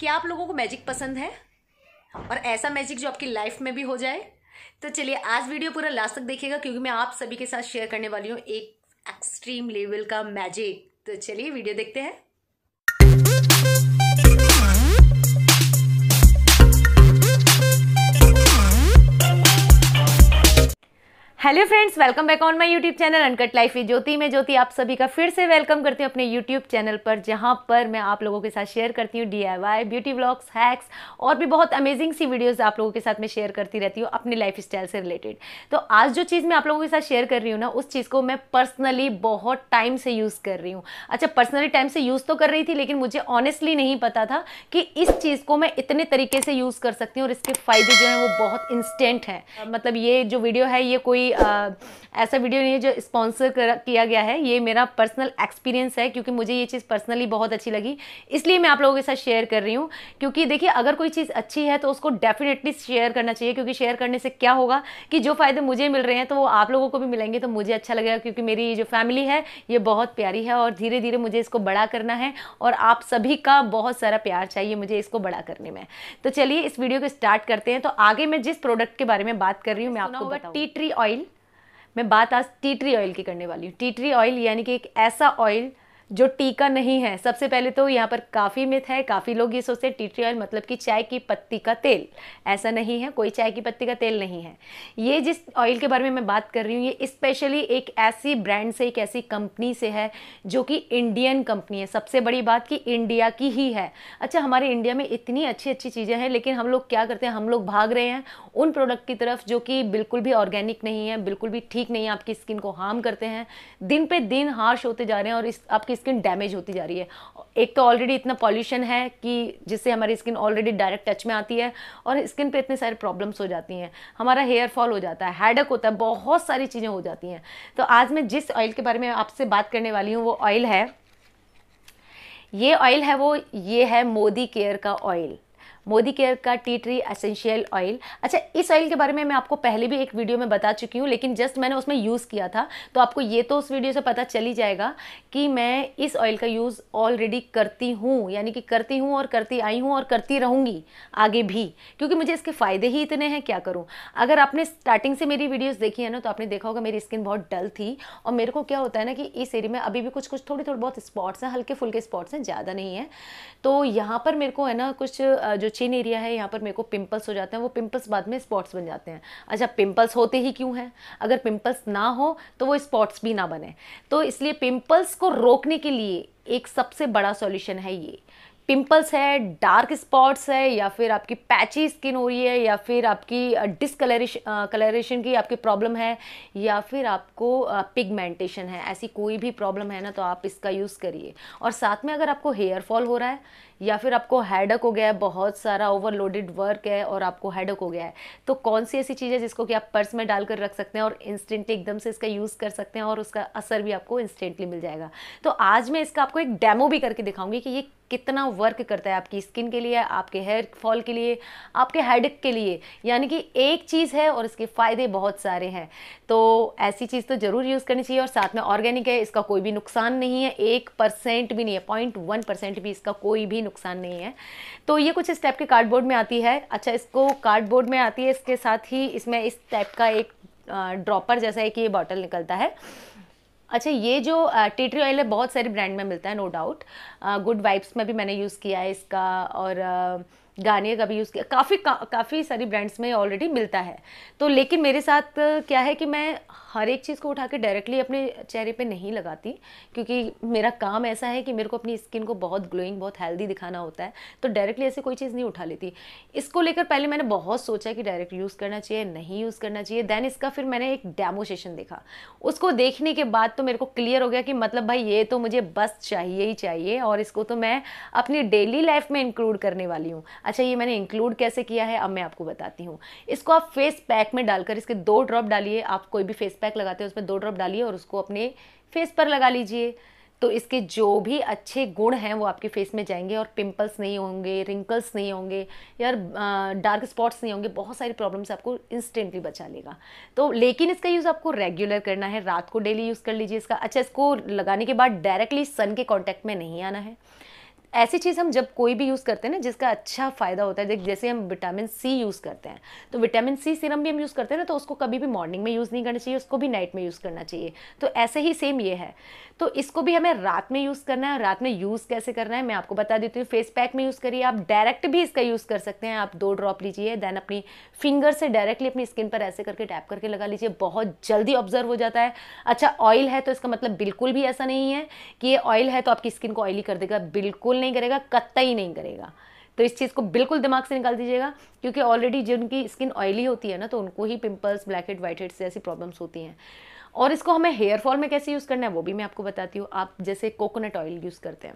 क्या आप लोगों को मैजिक पसंद है और ऐसा मैजिक जो आपकी लाइफ में भी हो जाए तो चलिए आज वीडियो पूरा लास्ट तक देखिएगा क्योंकि मैं आप सभी के साथ शेयर करने वाली हूँ एक एक्सट्रीम लेवल का मैजिक तो चलिए वीडियो देखते हैं hello friends welcome back on my YouTube channel uncut life with Jyoti में ज्योति आप सभी का फिर से वेलकम करती हूँ अपने यूट्यूब चैनल पर जहाँ पर मैं आप लोगों के साथ शेयर करती हूँ डीआईवाई ब्यूटी व्लॉग्स हैक्स और भी बहुत अमेजिंग सी वीडियोस आप लोगों के साथ मैं शेयर करती रहती हूँ अपनी लाइफ स्टाइल से रिलेटेड तो आज जो चीज़ मैं आप लोगों के साथ शेयर कर रही हूँ ना उस चीज़ को मैं पर्सनली बहुत टाइम से यूज़ कर रही हूँ अच्छा पर्सनली टाइम से यूज़ तो कर रही थी लेकिन मुझे ऑनेस्टली नहीं पता था कि इस चीज़ को मैं इतने तरीके से यूज़ कर सकती हूँ और इसके फ़ायदे जो हैं वो बहुत इंस्टेंट हैं मतलब ये जो वीडियो है ये कोई ऐसा वीडियो नहीं है जो स्पॉन्सर किया गया है ये मेरा पर्सनल एक्सपीरियंस है क्योंकि मुझे ये चीज़ पर्सनली बहुत अच्छी लगी इसलिए मैं आप लोगों के साथ शेयर कर रही हूँ क्योंकि देखिए अगर कोई चीज़ अच्छी है तो उसको डेफिनेटली शेयर करना चाहिए क्योंकि शेयर करने से क्या होगा कि जो फ़ायदे मुझे मिल रहे हैं तो वो आप लोगों को भी मिलेंगे तो मुझे अच्छा लगेगा क्योंकि मेरी जो फैमिली है ये बहुत प्यारी है और धीरे धीरे मुझे इसको बड़ा करना है और आप सभी का बहुत सारा प्यार चाहिए मुझे इसको बड़ा करने में तो चलिए इस वीडियो को स्टार्ट करते हैं तो आगे मैं जिस प्रोडक्ट के बारे में बात कर रही हूँ मैं आपको टी ट्री ऑयल मैं बात आज टी ट्री ऑयल की करने वाली हूँ टी ट्री ऑयल यानी कि एक ऐसा ऑयल जो टीका नहीं है सबसे पहले तो यहाँ पर काफ़ी मिथ है काफ़ी लोग ये सोचते हैं टी ट्री ऑयल मतलब कि चाय की पत्ती का तेल ऐसा नहीं है कोई चाय की पत्ती का तेल नहीं है ये जिस ऑयल के बारे में मैं बात कर रही हूँ ये स्पेशली एक ऐसी ब्रांड से एक ऐसी कंपनी से है जो कि इंडियन कंपनी है सबसे बड़ी बात कि इंडिया की ही है अच्छा हमारे इंडिया में इतनी अच्छी अच्छी चीज़ें हैं लेकिन हम लोग क्या करते हैं हम लोग भाग रहे हैं उन प्रोडक्ट की तरफ जो कि बिल्कुल भी ऑर्गेनिक नहीं है बिल्कुल भी ठीक नहीं है आपकी स्किन को हार्म करते हैं दिन पे दिन हार्श होते जा रहे हैं और इस आपकी स्किन डैमेज होती जा रही है एक तो ऑलरेडी इतना पॉल्यूशन है कि जिससे हमारी स्किन ऑलरेडी डायरेक्ट टच में आती है और स्किन पे इतने सारे प्रॉब्लम्स हो जाती हैं हमारा हेयर फॉल हो जाता है हेडक होता है बहुत सारी चीज़ें हो जाती हैं तो आज मैं जिस ऑयल के बारे में आपसे बात करने वाली हूँ वो ऑयल है ये ऑयल है वो ये है मोदी केयर का ऑयल मोदी केयर का टी ट्री असेंशियल ऑयल अच्छा इस ऑयल के बारे में मैं आपको पहले भी एक वीडियो में बता चुकी हूँ लेकिन जस्ट मैंने उसमें यूज़ किया था तो आपको ये तो उस वीडियो से पता चल ही जाएगा कि मैं इस ऑयल का यूज़ ऑलरेडी करती हूँ यानी कि करती हूँ और करती आई हूँ और करती रहूँगी आगे भी क्योंकि मुझे इसके फ़ायदे ही इतने हैं क्या करूँ अगर आपने स्टार्टिंग से मेरी वीडियोज़ देखी है ना तो आपने देखा होगा मेरी स्किन बहुत डल थी और मेरे को क्या होता है ना कि इस एरिया में अभी भी कुछ कुछ थोड़ी थोड़ी बहुत स्पॉट्स हैं हल्के फुल्के स्पॉट्स हैं ज़्यादा नहीं है तो यहाँ पर मेरे को है ना कुछ जो चिन एरिया है यहाँ पर मेरे को पिंपल्स हो जाते हैं वो पिंपल्स बाद में स्पॉट्स बन जाते हैं अच्छा पिंपल्स होते ही क्यों हैं अगर पिंपल्स ना हो तो वो स्पॉट्स भी ना बने तो इसलिए पिंपल्स को रोकने के लिए एक सबसे बड़ा सॉल्यूशन है ये पिंपल्स है डार्क स्पॉट्स है या फिर आपकी पैची स्किन हो रही है या फिर आपकी डिसकलरेश कलरेशन की आपकी प्रॉब्लम है या फिर आपको पिगमेंटेशन है ऐसी कोई भी प्रॉब्लम है ना तो आप इसका यूज़ करिए और साथ में अगर आपको हेयर फॉल हो रहा है या फिर आपको हेडक हो गया है बहुत सारा ओवरलोडेड वर्क है और आपको हेडक हो गया है तो कौन सी ऐसी चीज़ है जिसको कि आप पर्स में डालकर रख सकते हैं और इंस्टेंटली एकदम से इसका यूज़ कर सकते हैं और उसका असर भी आपको इंस्टेंटली मिल जाएगा तो आज मैं इसका आपको एक डेमो भी करके दिखाऊंगी कि ये कितना वर्क करता है आपकी स्किन के लिए आपके हेयर फॉल के लिए आपके हेडक के लिए यानी कि एक चीज़ है और इसके फ़ायदे बहुत सारे हैं तो ऐसी चीज़ तो ज़रूर यूज़ करनी चाहिए और साथ में ऑर्गेनिक है इसका कोई भी नुकसान नहीं है एक परसेंट भी नहीं है पॉइंट वन परसेंट भी इसका कोई भी नुकसान नहीं है तो ये कुछ इस टाइप के कार्डबोर्ड में आती है अच्छा इसको कार्डबोर्ड में आती है इसके साथ ही इसमें इस टाइप का एक ड्रॉपर जैसा है कि ये बॉटल निकलता है अच्छा ये जो टी ट्री ऑयल है बहुत सारे ब्रांड में मिलता है नो डाउट गुड वाइब्स में भी मैंने यूज़ किया है इसका और गार्नियर का भी यूज़ किया काफ़ी का, काफ़ी सारी ब्रांड्स में ऑलरेडी मिलता है तो लेकिन मेरे साथ क्या है कि मैं हर एक चीज़ को उठा के डायरेक्टली अपने चेहरे पे नहीं लगाती क्योंकि मेरा काम ऐसा है कि मेरे को अपनी स्किन को बहुत ग्लोइंग बहुत हेल्दी दिखाना होता है तो डायरेक्टली ऐसे कोई चीज़ नहीं उठा लेती इसको लेकर पहले मैंने बहुत सोचा कि डायरेक्ट यूज़ करना चाहिए नहीं यूज़ करना चाहिए देन इसका फिर मैंने एक डेमो सेशन देखा उसको देखने के बाद तो मेरे को क्लियर हो गया कि मतलब भाई ये तो मुझे बस चाहिए ही चाहिए और इसको तो मैं अपनी डेली लाइफ में इंक्लूड करने वाली हूँ अच्छा ये मैंने इंक्लूड कैसे किया है अब मैं आपको बताती हूँ इसको आप फेस पैक में डालकर इसके दो ड्रॉप डालिए आप कोई भी फेस पैक लगाते हैं उसमें दो ड्रॉप डालिए और उसको अपने फेस पर लगा लीजिए तो इसके जो भी अच्छे गुण हैं वो आपके फेस में जाएंगे और पिंपल्स नहीं होंगे रिंकल्स नहीं होंगे यार डार्क स्पॉट्स नहीं होंगे बहुत सारी प्रॉब्लम्स आपको इंस्टेंटली बचा लेगा तो लेकिन इसका यूज़ आपको रेगुलर करना है रात को डेली यूज़ कर लीजिए इसका अच्छा इसको लगाने के बाद डायरेक्टली सन के कॉन्टैक्ट में नहीं आना है ऐसी चीज़ हम जब कोई भी यूज़ करते हैं ना जिसका अच्छा फ़ायदा होता है जैसे हम विटामिन सी यूज़ करते हैं तो विटामिन सी सीरम भी हम यूज़ करते हैं ना तो उसको कभी भी मॉर्निंग में यूज़ नहीं करना चाहिए उसको भी नाइट में यूज़ करना चाहिए तो ऐसे ही सेम ये है तो इसको भी हमें रात में यूज़ करना है रात में यूज़ कैसे करना है मैं आपको बता देती हूँ फेस पैक में यूज़ करिए आप डायरेक्ट भी इसका यूज़ कर सकते हैं आप दो ड्रॉप लीजिए देन अपनी फिंगर से डायरेक्टली अपनी स्किन पर ऐसे करके टैप करके लगा लीजिए बहुत जल्दी ऑब्जर्व हो जाता है अच्छा ऑयल है तो इसका मतलब बिल्कुल भी ऐसा नहीं है कि ये ऑयल है तो आपकी स्किन को ऑयली कर देगा बिल्कुल नहीं करेगा कत्ता ही नहीं करेगा तो इस चीज़ को बिल्कुल दिमाग से निकाल दीजिएगा क्योंकि ऑलरेडी जिनकी स्किन ऑयली होती है ना तो उनको ही pimples blackhead whitehead जैसी प्रॉब्लम्स होती हैं और इसको हमें हेयर फॉल में कैसे यूज़ करना है वो भी मैं आपको बताती हूँ आप जैसे कोकोनट ऑयल यूज़ करते हैं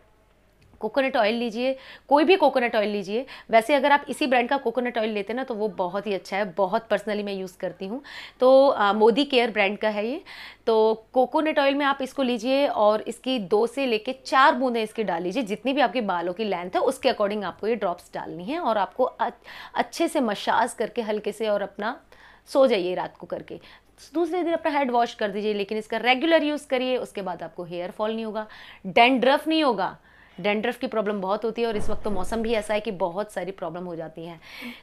कोकोनट ऑयल लीजिए कोई भी कोकोनट ऑयल लीजिए वैसे अगर आप इसी ब्रांड का कोकोनट ऑयल लेते हैं ना तो वो बहुत ही अच्छा है बहुत पर्सनली मैं यूज़ करती हूँ तो आ, मोदी केयर ब्रांड का है ये तो कोकोनट ऑयल में आप इसको लीजिए और इसकी दो से लेके चार बूंदें इसकी डाल लीजिए जितनी भी आपके बालों की लेंथ है उसके अकॉर्डिंग आपको ये ड्रॉप्स डालनी है और आपको अच्छे से मशाज करके हल्के से और अपना सो जाइए रात को करके दूसरे दिन अपना हेड वॉश कर दीजिए लेकिन इसका रेगुलर यूज़ करिए उसके बाद आपको हेयर फॉल नहीं होगा डेंड्रफ नहीं होगा डेंड्रफ की प्रॉब्लम बहुत होती है और इस वक्त तो मौसम भी ऐसा है कि बहुत सारी प्रॉब्लम हो जाती है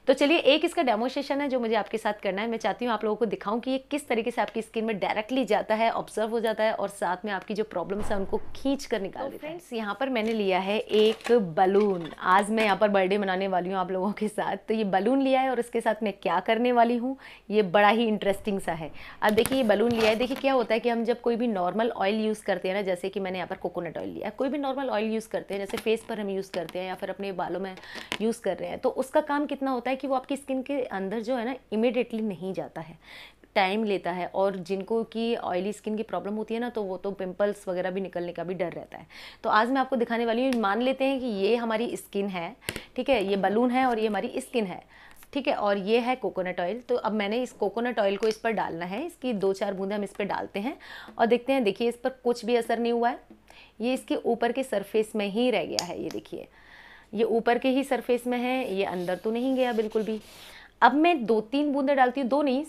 तो चलिए एक इसका डेमोस्ट्रेशन है जो मुझे आपके साथ करना है मैं चाहती हूँ आप लोगों को दिखाऊँ कि ये किस तरीके से आपकी स्किन में डायरेक्टली जाता है ऑब्जर्व हो जाता है और साथ में आपकी जो प्रॉब्लम्स है उनको खींच कर निकाल तो फ्रेंड्स यहाँ पर मैंने लिया है एक बलून आज मैं यहाँ पर बर्थडे मनाने वाली हूँ आप लोगों के साथ तो ये बलून लिया है और इसके साथ मैं क्या करने वाली हूँ ये बड़ा ही इंटरेस्टिंग सा है अब देखिए ये बलून लिया है देखिए क्या होता है कि हम जब कोई भी नॉर्मल ऑयल यूज़ करते हैं ना जैसे कि मैंने यहाँ पर कोकोनट ऑयल लिया है कोई भी नॉर्मल ऑयल यूज़ कर करते हैं जैसे फेस पर हम यूज़ करते हैं या फिर अपने बालों में यूज़ कर रहे हैं तो उसका काम कितना होता है कि वो आपकी स्किन के अंदर जो है ना इमिडिएटली नहीं जाता है टाइम लेता है और जिनको कि ऑयली स्किन की प्रॉब्लम होती है ना तो वो तो पिंपल्स वगैरह भी निकलने का भी डर रहता है तो आज मैं आपको दिखाने वाली हूँ मान लेते हैं कि ये हमारी स्किन है ठीक है ये बलून है और ये हमारी स्किन है ठीक है और ये है कोकोनट ऑयल तो अब मैंने इस कोकोनट ऑयल को इस पर डालना है इसकी दो चार बूंदे हम इस पर डालते हैं और देखते हैं देखिए इस पर कुछ भी असर नहीं हुआ है ये इसके ऊपर के सरफेस में ही रह गया है ये देखिए ये ऊपर के ही सरफेस में है ये अंदर तो नहीं गया बिल्कुल भी अब मैं दो तीन बूंदे डालती हूँ दो नहीं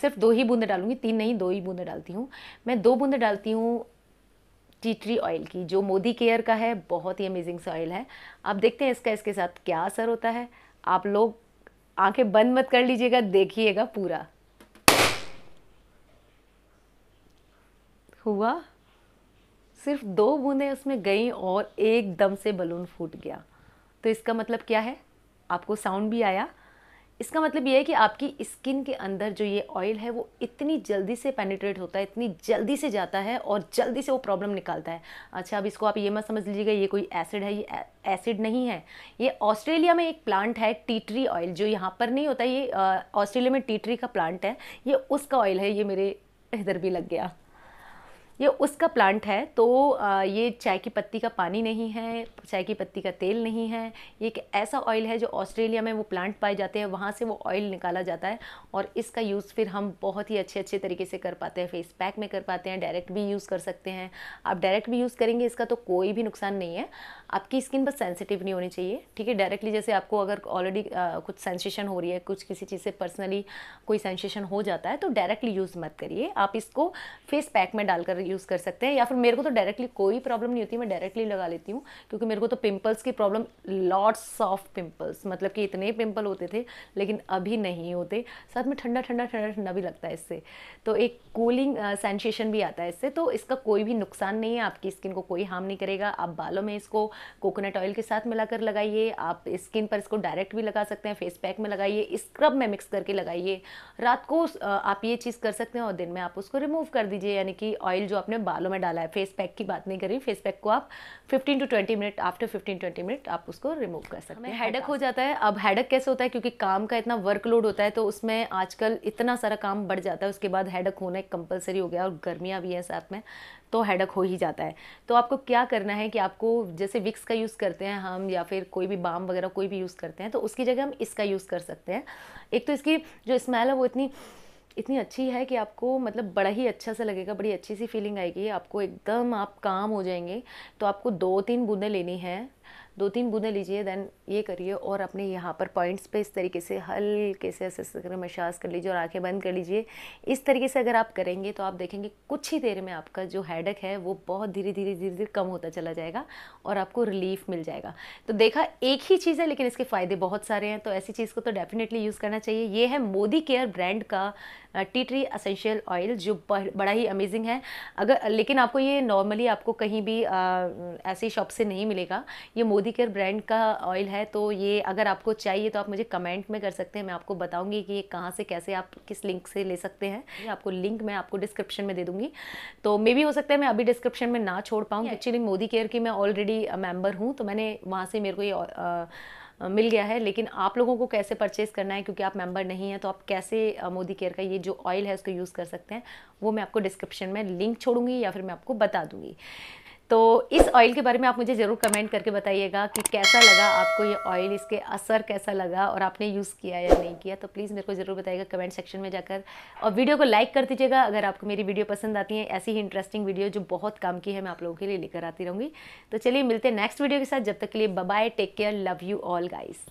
सिर्फ दो ही बूंदे डालूंगी तीन नहीं दो ही बूंदे डालती हूँ मैं दो बूंदे डालती हूँ टी ट्री ऑयल की जो मोदी केयर का है बहुत ही अमेजिंग सा ऑयल है आप देखते हैं इसका इसके साथ क्या असर होता है आप लोग आंखें बंद मत कर लीजिएगा देखिएगा पूरा हुआ सिर्फ दो बूंदें उसमें गई और एकदम से बलून फूट गया तो इसका मतलब क्या है आपको साउंड भी आया इसका मतलब ये है कि आपकी स्किन के अंदर जो ये ऑयल है वो इतनी जल्दी से पेनिट्रेट होता है इतनी जल्दी से जाता है और जल्दी से वो प्रॉब्लम निकालता है अच्छा अब इसको आप ये मत समझ लीजिएगा ये कोई एसिड है ये एसिड नहीं है ये ऑस्ट्रेलिया में एक प्लांट है टी ट्री ऑयल जो यहाँ पर नहीं होता ये ऑस्ट्रेलिया में टी ट्री का प्लांट है ये उसका ऑयल है ये मेरे इधर भी लग गया ये उसका प्लांट है तो ये चाय की पत्ती का पानी नहीं है चाय की पत्ती का तेल नहीं है ये एक ऐसा ऑयल है जो ऑस्ट्रेलिया में वो प्लांट पाए जाते हैं वहाँ से वो ऑयल निकाला जाता है और इसका यूज़ फिर हम बहुत ही अच्छे अच्छे तरीके से कर पाते हैं फेस पैक में कर पाते हैं डायरेक्ट भी यूज़ कर सकते हैं आप डायरेक्ट भी यूज़ करेंगे इसका तो कोई भी नुकसान नहीं है आपकी स्किन बस सेंसिटिव नहीं होनी चाहिए ठीक है डायरेक्टली जैसे आपको अगर ऑलरेडी कुछ सेंसेशन हो रही है कुछ किसी चीज़ से पर्सनली कोई सेंसेशन हो जाता है तो डायरेक्टली यूज़ मत करिए आप इसको फेस पैक में डालकर यूज़ कर सकते हैं या फिर मेरे को तो डायरेक्टली कोई प्रॉब्लम नहीं होती मैं डायरेक्टली लगा लेती हूँ क्योंकि मेरे को तो पिंपल्स की प्रॉब्लम लॉट्स ऑफ पिंपल्स मतलब कि इतने पिंपल होते थे लेकिन अभी नहीं होते साथ में ठंडा ठंडा ठंडा ठंडा भी लगता है इससे तो एक कूलिंग सेंसेशन भी आता है इससे तो इसका कोई भी नुकसान नहीं है आपकी स्किन को कोई हार्म नहीं करेगा आप बालों में इसको कोकोनट ऑयल के साथ मिलाकर लगाइए आप स्किन पर इसको डायरेक्ट भी लगा सकते हैं फेस पैक में लगाइए स्क्रब में मिक्स करके लगाइए रात को आप ये चीज़ कर सकते हैं और दिन में आप उसको रिमूव कर दीजिए यानी कि ऑयल जो आपने बालों में डाला है फेस पैक की बात नहीं करी फेस पैक को आप 15 टू 20 मिनट आफ्टर 15 20 मिनट आप उसको रिमूव कर सकते हैं हेडक हो जाता है अब हेडक कैसे होता है क्योंकि काम का इतना वर्कलोड होता है तो उसमें आजकल इतना सारा काम बढ़ जाता है उसके बाद हेडक होना कंपलसरी हो गया और गर्मियाँ भी हैं साथ में तो हेडक हो ही जाता है तो आपको क्या करना है कि आपको जैसे विक्स का यूज़ करते हैं हम या फिर कोई भी बाम वगैरह कोई भी यूज़ करते हैं तो उसकी जगह हम इसका यूज़ कर सकते हैं एक तो इसकी जो स्मेल है वो इतनी इतनी अच्छी है कि आपको मतलब बड़ा ही अच्छा सा लगेगा बड़ी अच्छी सी फीलिंग आएगी आपको एकदम आप काम हो जाएंगे तो आपको दो तीन बूंदें लेनी है दो तीन बूंदे लीजिए देन ये करिए और अपने यहाँ पर पॉइंट्स पे इस तरीके से हल्के से ऐसे करके मशाज कर लीजिए और आंखें बंद कर लीजिए इस तरीके से अगर आप करेंगे तो आप देखेंगे कुछ ही देर में आपका जो हैडक है वो बहुत धीरे धीरे धीरे धीरे कम होता चला जाएगा और आपको रिलीफ मिल जाएगा तो देखा एक ही चीज़ है लेकिन इसके फ़ायदे बहुत सारे हैं तो ऐसी चीज़ को तो डेफिनेटली यूज़ करना चाहिए ये है मोदी केयर ब्रांड का टी ट्री असेंशियल ऑयल जो बड़ा ही अमेजिंग है अगर लेकिन आपको ये नॉर्मली आपको कहीं भी ऐसी शॉप से नहीं मिलेगा ये ये मोदी केयर ब्रांड का ऑयल है तो ये अगर आपको चाहिए तो आप मुझे कमेंट में कर सकते हैं मैं आपको बताऊंगी कि ये कहाँ से कैसे आप किस लिंक से ले सकते हैं आपको लिंक मैं आपको डिस्क्रिप्शन में दे दूँगी तो मे भी हो सकता है मैं अभी डिस्क्रिप्शन में ना छोड़ पाऊँ एक्चुअली मोदी केयर की मैं ऑलरेडी मेम्बर हूँ तो मैंने वहाँ से मेरे को ये मिल गया है लेकिन आप लोगों को कैसे परचेज़ करना है क्योंकि आप मेंबर नहीं हैं तो आप कैसे मोदी केयर का ये जो ऑयल है उसको यूज़ कर सकते हैं वो मैं आपको डिस्क्रिप्शन में लिंक छोड़ूंगी या फिर मैं आपको बता दूंगी तो इस ऑयल के बारे में आप मुझे ज़रूर कमेंट करके बताइएगा कि कैसा लगा आपको ये ऑयल इसके असर कैसा लगा और आपने यूज़ किया या नहीं किया तो प्लीज़ मेरे को ज़रूर बताइएगा कमेंट सेक्शन में जाकर और वीडियो को लाइक कर दीजिएगा अगर आपको मेरी वीडियो पसंद आती है ऐसी ही इंटरेस्टिंग वीडियो जो बहुत काम की है मैं आप लोगों के लिए लेकर आती रहूँगी तो चलिए मिलते हैं नेक्स्ट वीडियो के साथ जब तक के लिए bye take care love you all guys